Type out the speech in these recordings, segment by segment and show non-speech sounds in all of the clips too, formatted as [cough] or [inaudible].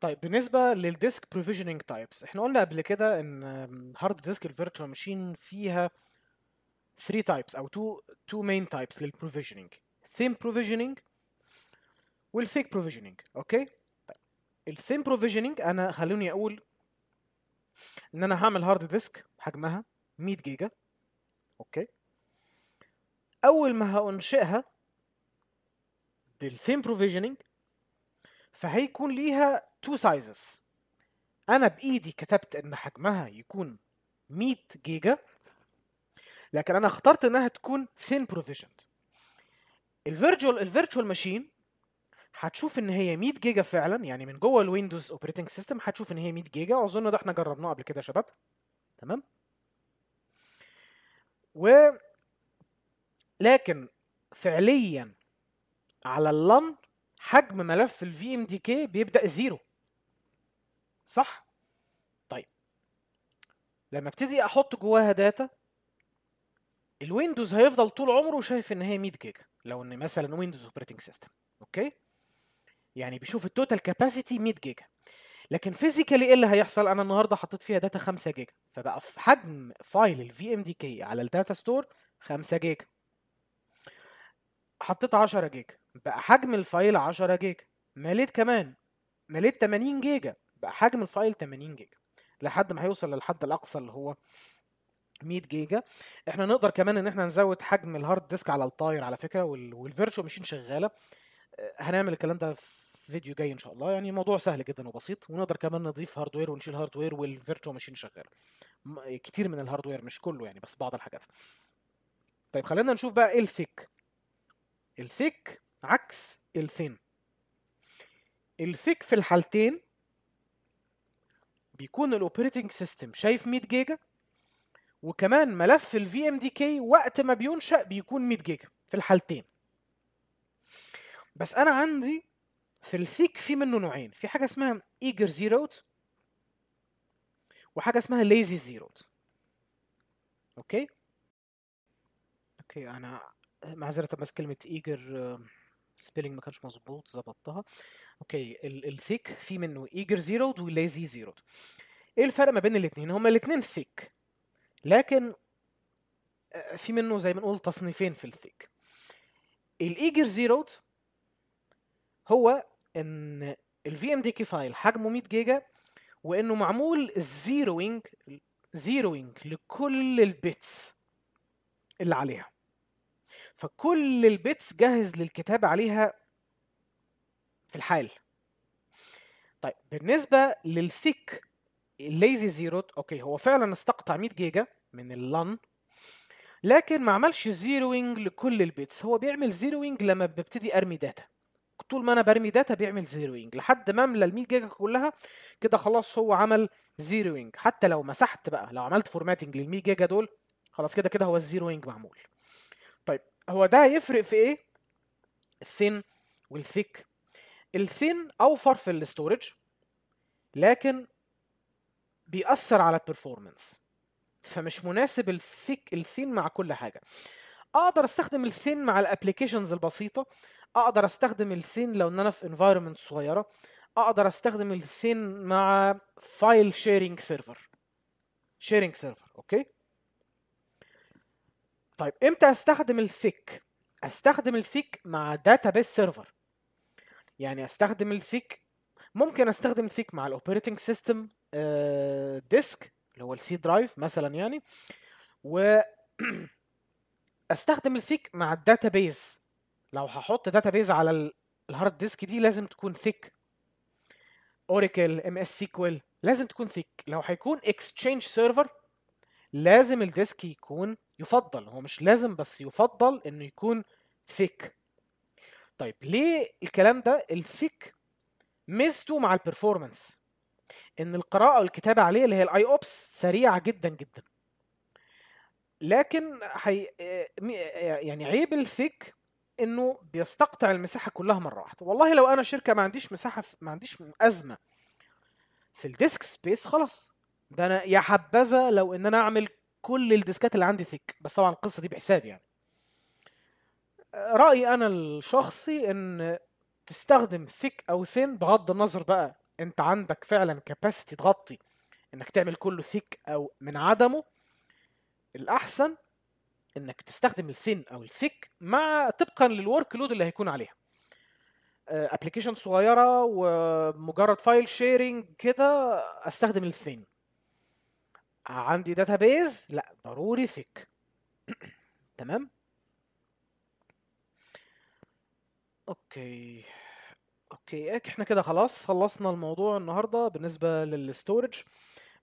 طيب بالنسبة للديسك بروفيجننج تايبس احنا قلنا قبل كده ان هارد ديسك الفيرتشوال ماشين فيها 3 تايبس او 2 2 مين تايبس للبروفيجننج ثيم بروفيجننج والثيك بروفيجننج اوكي طيب الثيم بروفيجننج انا خلوني اقول ان انا هعمل هارد ديسك حجمها 100 جيجا اوكي اول ما هانشئها بالثيم بروفيجننج فهيكون ليها تو سايزز انا بايدي كتبت ان حجمها يكون 100 جيجا لكن انا اخترت انها تكون ثين بروفيجند الفيرجوال الفيرتشوال ماشين هتشوف ان هي 100 جيجا فعلا يعني من جوه الويندوز اوبريتنج سيستم هتشوف ان هي 100 جيجا اظن ده احنا جربناه قبل كده يا شباب تمام و لكن فعليا على اللان حجم ملف الفي ام دي كي بيبدا زيرو صح؟ طيب لما ابتدي احط جواها داتا الويندوز هيفضل طول عمره شايف ان هي 100 جيجا لو ان مثلا ويندوز اوبريتنج سيستم اوكي يعني بيشوف التوتال كاباسيتي 100 جيجا لكن فيزيكالي ايه اللي هيحصل انا النهارده حطيت فيها داتا 5 جيجا فبقى في حجم فايل الفي ام دي كي على الداتا ستور 5 جيجا حطيت 10 جيجا بقى حجم الفايل 10 جيجا مليت كمان مليت 80 جيجا بقى حجم الفايل 80 جيجا لحد ما هيوصل للحد الاقصى اللي هو 100 جيجا احنا نقدر كمان ان احنا نزود حجم الهارد ديسك على الطاير على فكره والفيرتشوال ماشين شغاله آه، هنعمل الكلام ده في فيديو جاي ان شاء الله يعني الموضوع سهل جدا وبسيط ونقدر كمان نضيف هاردوير ونشيل هاردوير والفيرتشوال ماشين شغاله كتير من الهاردوير مش كله يعني بس بعض الحاجات طيب خلينا نشوف بقى ايه الثيك الثيك عكس الثين الثيك في الحالتين بيكون الاوبريتنج سيستم شايف 100 جيجا وكمان ملف الفي ام دي كي وقت ما بينشأ بيكون 100 جيجا في الحالتين بس انا عندي في الثيك في منه نوعين في حاجه اسمها ايجر زيروت وحاجه اسمها ليزي زيروت اوكي اوكي انا معذره بس كلمه ايجر آه، سبيلنج ما كانش مظبوط ظبطتها اوكي الثيك في منه ايجر زيرود وليزي زيرود ايه الفرق ما بين الاثنين هما الاثنين ثيك لكن آه، في منه زي ما نقول تصنيفين في الثيك الايجر زيرود هو ان الفي ام دي كي فايل حجمه 100 جيجا وانه معمول زيروينج زيروينج لكل البيتس اللي عليها فكل البيتس جاهز للكتابه عليها في الحال طيب بالنسبه للثيك الليزي زيروت اوكي هو فعلا استقطع 100 جيجا من اللان لكن ما عملش زيروينج لكل البيتس هو بيعمل زيروينج لما ببتدي ارمي داتا طول ما انا برمي داتا بيعمل زيروينج لحد ما املى ال 100 جيجا كلها كده خلاص هو عمل زيروينج حتى لو مسحت بقى لو عملت فورماتنج لل 100 جيجا دول خلاص كده كده هو الزيروينج معمول طيب هو ده هيفرق في ايه الثين والثيك الثين اوفر في الاستورج لكن بيأثر على البرفورمانس فمش مناسب الثيك الثين مع كل حاجه اقدر استخدم الثين مع الابليكيشنز البسيطه اقدر استخدم الثين لو ان انا في انفايرمنت صغيره اقدر استخدم الثين مع فايل شيرنج سيرفر شيرنج سيرفر اوكي طيب امتى استخدم الثيك استخدم الثيك مع بيس سيرفر يعني استخدم الثيك ممكن استخدم الثيك مع الاوبريتنج سيستم ديسك اللي هو السي درايف مثلا يعني و [clears throat] استخدم الثيك مع الداتابيز لو هحط داتابيز على الهارد ديسك دي لازم تكون ثيك اوراكل ام اس سيكوال لازم تكون ثيك لو هيكون اكستشينج سيرفر لازم الديسك يكون يفضل هو مش لازم بس يفضل انه يكون ثيك طيب ليه الكلام ده الفيك ميزته مع البرفورمانس ان القراءه والكتابه عليه اللي هي الاي اوبس سريعه جدا جدا لكن حي... آه، آه، يعني عيب الثيك انه بيستقطع المساحه كلها مره واحده والله لو انا شركه ما عنديش مساحه في... ما عنديش ازمه في الديسك سبيس خلاص ده انا يا حبذا لو ان انا اعمل كل الديسكات اللي عندي ثيك بس طبعا القصه دي بحساب يعني رايي انا الشخصي ان تستخدم ثيك او ثين بغض النظر بقى انت عندك فعلا كاباسيتي تغطي انك تعمل كله ثيك او من عدمه الاحسن انك تستخدم الثين او الثيك مع طبقا للورك لود اللي هيكون عليها ابلكيشن آه، صغيره ومجرد فايل شيرنج كده استخدم الثين عندي داتابيز لا ضروري ثيك [clears throat] تمام اوكي اوكي إيه، احنا كده خلاص خلصنا الموضوع النهارده بالنسبه للاستورج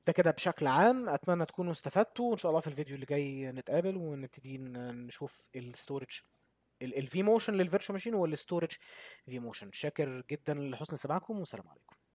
ده كده بشكل عام اتمنى تكونوا استفدتوا وان شاء الله في الفيديو اللي جاي نتقابل ونبتدي نشوف الاستورج الفي موشن للفيرتشوال ماشين والاستورج في موشن شاكر جدا لحسن سماعكم والسلام عليكم